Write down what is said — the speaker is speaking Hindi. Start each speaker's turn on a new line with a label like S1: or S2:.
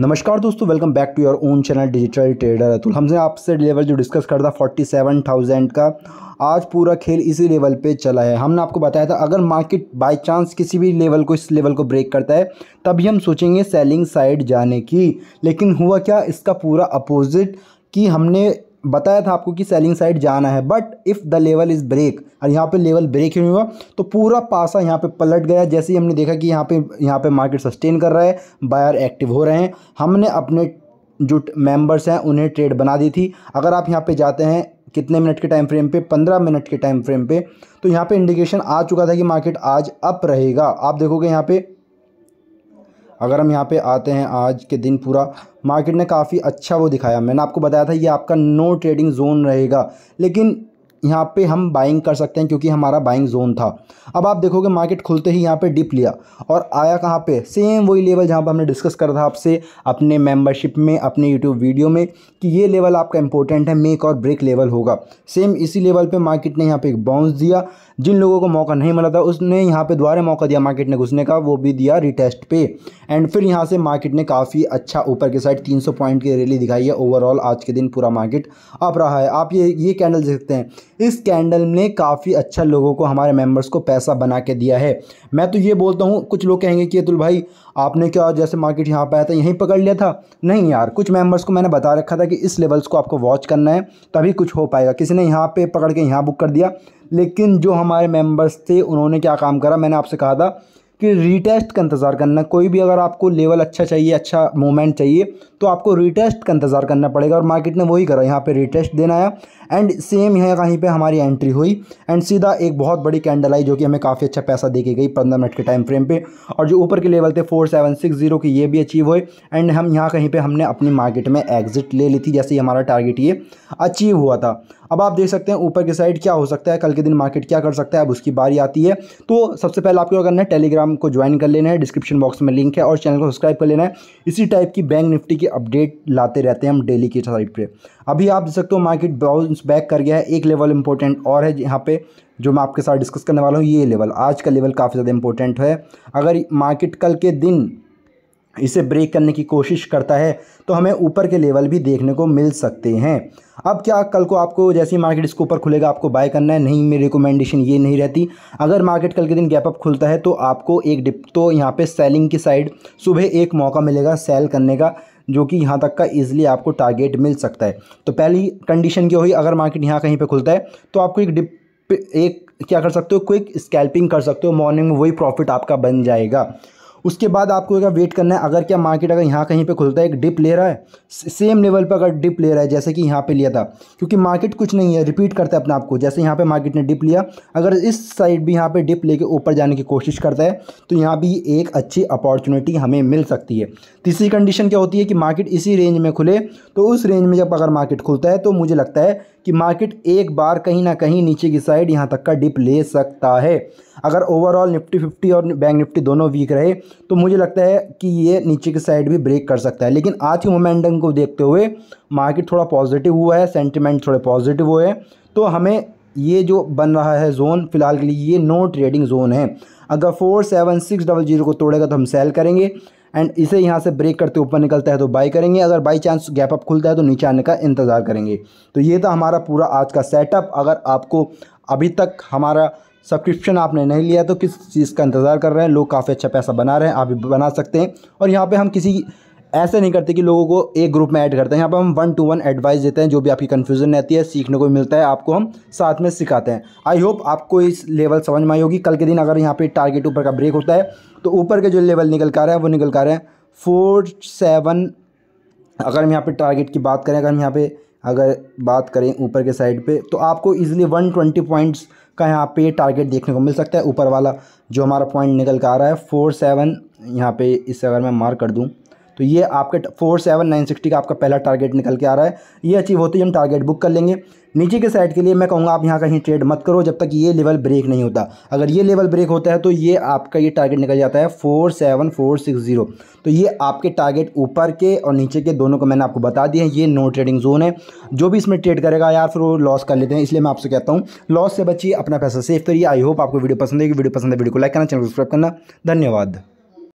S1: नमस्कार दोस्तों welcome back to your own channel digital trader Atul हमने आपसे लेवल जो डिस्कस करा था फोर्टी सेवन थाउजेंड का आज पूरा खेल इसी लेवल पे चला है हमने आपको बताया था अगर मार्केट बाय चांस किसी भी लेवल को इस लेवल को ब्रेक करता है तभी हम सोचेंगे सेलिंग साइड जाने की लेकिन हुआ क्या इसका पूरा अपोजिट कि हमने बताया था आपको कि सेलिंग साइड जाना है but if the level is break और यहाँ पे लेवल ब्रेक ही नहीं हुआ तो पूरा पासा यहाँ पे पलट गया जैसे ही हमने देखा कि यहाँ पे यहाँ पे मार्केट सस्टेन कर रहा है बायर एक्टिव हो रहे हैं हमने अपने जो मेंबर्स हैं उन्हें ट्रेड बना दी थी अगर आप यहाँ पे जाते हैं कितने मिनट के टाइम फ्रेम पे पंद्रह मिनट के टाइम फ्रेम पे तो यहाँ पे इंडिकेशन आ चुका था कि मार्केट आज अप रहेगा आप देखोगे यहाँ पे अगर हम यहाँ पे आते हैं आज के दिन पूरा मार्केट ने काफ़ी अच्छा वो दिखाया मैंने आपको बताया था ये आपका नो ट्रेडिंग जोन रहेगा लेकिन यहाँ पे हम बाइंग कर सकते हैं क्योंकि हमारा बाइंग जोन था अब आप देखोगे मार्केट खुलते ही यहाँ पे डिप लिया और आया कहाँ पे सेम वही लेवल जहाँ पर हमने डिस्कस करा था आपसे अपने मेंबरशिप में अपने यूट्यूब वीडियो में कि ये लेवल आपका इंपॉर्टेंट है मेक और ब्रेक लेवल होगा सेम इसी लेवल पर मार्केट ने यहाँ पर एक बाउंस दिया जिन लोगों को मौका नहीं मिला था उसने यहाँ पर दोबारा मौका दिया मार्केट ने घुसने का वो भी दिया रिटेस्ट पे एंड फिर यहाँ से मार्केट ने काफ़ी अच्छा ऊपर के साइड तीन पॉइंट की रैली दिखाई है ओवरऑल आज के दिन पूरा मार्केट अप रहा है आप ये ये कैंडल देखते हैं इस कैंडल ने काफ़ी अच्छा लोगों को हमारे मेंबर्स को पैसा बना के दिया है मैं तो ये बोलता हूँ कुछ लोग कहेंगे कि अतुल भाई आपने क्या जैसे मार्केट यहाँ पर आया था यहीं पकड़ लिया था नहीं यार कुछ मेंबर्स को मैंने बता रखा था कि इस लेवल्स को आपको वॉच करना है तभी कुछ हो पाएगा किसी ने यहाँ पर पकड़ के यहाँ बुक कर दिया लेकिन जो हमारे मेम्बर्स थे उन्होंने क्या काम करा मैंने आपसे कहा था कि रीटेस्ट का इंतज़ार करना कोई भी अगर आपको लेवल अच्छा चाहिए अच्छा मोमेंट चाहिए तो आपको रीटेस्ट का इंतज़ार करना पड़ेगा और मार्केट ने वही करा यहाँ पे रीटेस्ट देना आया एंड सेम यहाँ कहीं पे हमारी एंट्री हुई एंड सीधा एक बहुत बड़ी कैंडल आई जो कि हमें काफ़ी अच्छा पैसा दे के गई पंद्रह मिनट के टाइम फ्रेम पर और जो ऊपर के लेवल थे फोर सेवन सिक्स जीरो की ये भी अचीव हुए एंड हम यहाँ कहीं पर हमने अपनी मार्केट में एग्जिट ले ली थी जैसे ही हमारा टारगेट ये अचीव हुआ था अब आप देख सकते हैं ऊपर की साइड क्या हो सकता है कल के दिन मार्केट क्या कर सकता है अब उसकी बारी आती है तो सबसे पहले आपको क्या करना है टेलीग्राम को ज्वाइन कर लेना है डिस्क्रिप्शन बॉक्स में लिंक है और चैनल को सब्सक्राइब कर लेना है इसी टाइप की बैंक निफ्टी की अपडेट लाते रहते हैं हम डेली की साइड पर अभी आप देख सकते हो मार्केट बाउंस बैक कर गया है एक लेवल इंपॉर्टेंट और है यहाँ पे जो मैं आपके साथ डिस्कस करने वाला हूँ ये लेवल आज का लेवल काफ़ी ज़्यादा इंपॉर्टेंट है अगर मार्केट कल के दिन इसे ब्रेक करने की कोशिश करता है तो हमें ऊपर के लेवल भी देखने को मिल सकते हैं अब क्या कल को आपको जैसी मार्केट इसके ऊपर खुलेगा आपको बाय करना है नहीं मेरी रिकमेंडेशन ये नहीं रहती अगर मार्केट कल के दिन गैप अप खुलता है तो आपको एक डिप तो यहाँ पे सेलिंग की साइड सुबह एक मौका मिलेगा सेल करने का जो कि यहाँ तक का इज़िली आपको टारगेट मिल सकता है तो पहली कंडीशन क्या हुई अगर मार्केट यहाँ कहीं पर खुलता है तो आपको एक डिप एक क्या कर सकते हो क्विक स्कैल्पिंग कर सकते हो मॉर्निंग में वही प्रॉफिट आपका बन जाएगा उसके बाद आपको क्या वेट करना है अगर क्या मार्केट अगर यहाँ कहीं पे खुलता है एक डिप ले रहा है सेम लेवल पर अगर डिप ले रहा है जैसे कि यहाँ पे लिया था क्योंकि मार्केट कुछ नहीं है रिपीट करता है अपने आपको जैसे यहाँ पे मार्केट ने डिप लिया अगर इस साइड भी यहाँ पे डिप लेके ऊपर जाने की कोशिश करता है तो यहाँ भी एक अच्छी अपॉर्चुनिटी हमें मिल सकती है तीसरी कंडीशन क्या होती है कि मार्केट इसी रेंज में खुले तो उस रेंज में जब अगर मार्केट खुलता है तो मुझे लगता है कि मार्केट एक बार कहीं ना कहीं नीचे की साइड यहाँ तक का डिप ले सकता है अगर ओवरऑल निफ्टी फिफ्टी और बैंक निफ्टी दोनों वीक रहे तो मुझे लगता है कि ये नीचे की साइड भी ब्रेक कर सकता है लेकिन आज के मोमेंटम को देखते हुए मार्केट थोड़ा पॉजिटिव हुआ है सेंटिमेंट थोड़े पॉजिटिव हुए हैं तो हमें ये जो बन रहा है जोन फिलहाल के लिए ये नो ट्रेडिंग जोन है अगर four seven six double zero को तोड़ेगा तो हम सेल करेंगे एंड इसे यहाँ से ब्रेक करते ऊपर निकलता है तो बाई करेंगे अगर बाई चांस गैप अप खुलता है तो नीचे आने का इंतज़ार करेंगे तो ये था हमारा पूरा आज का सेटअप अगर आपको अभी तक हमारा सब्सक्रिप्शन आपने नहीं लिया तो किस चीज़ का इंतज़ार कर रहे हैं लोग काफ़ी अच्छा पैसा बना रहे हैं आप भी बना सकते हैं और यहाँ पे हम किसी ऐसे नहीं करते कि लोगों को एक ग्रुप में ऐड करते हैं यहाँ पर हम वन टू वन एडवाइस देते हैं जो भी आपकी कन्फ्यूजन रहती है सीखने को मिलता है आपको हम साथ में सिखाते हैं आई होप आपको इस लेवल समझ में आई होगी कल के दिन अगर यहाँ पर टारगेट ऊपर का ब्रेक होता है तो ऊपर के जो लेवल निकल कर रहे हैं वो निकल कर रहे हैं फोर सेवन अगर हम यहाँ पर टारगेट की बात करें अगर हम यहाँ पर अगर बात करें ऊपर के साइड पे तो आपको इजीली 120 पॉइंट्स का यहाँ पे टारगेट देखने को मिल सकता है ऊपर वाला जो हमारा पॉइंट निकल कर आ रहा है फोर सेवन यहाँ पे इसे अगर मैं मार्क कर दूँ तो ये आपके फोर सेवन नाइन सिक्सटी का आपका पहला टारगेट निकल के आ रहा है ये अचीव होते ही हम टारगेट बुक कर लेंगे नीचे के साइड के लिए मैं कहूँगा आप यहाँ कहीं ट्रेड मत करो जब तक ये लेवल ब्रेक नहीं होता अगर ये लेवल ब्रेक होता है तो ये आपका ये टारगेट निकल जाता है four seven four six zero तो ये आपके टारगेट ऊपर के और नीचे के दोनों को मैंने आपको बता दिए हैं ये नो ट्रेडिंग जोन है जो भी इसमें ट्रेड करेगा यार फिर वो लॉस कर लेते हैं इसलिए मैं आपसे कहता हूँ लॉस से बचिए अपना पैसा सेव करिए आई होप आपको वीडियो पसंद है वीडियो पसंद है वीडियो को लाइक करना चैनल को सब्सक्राइब करना धन्यवाद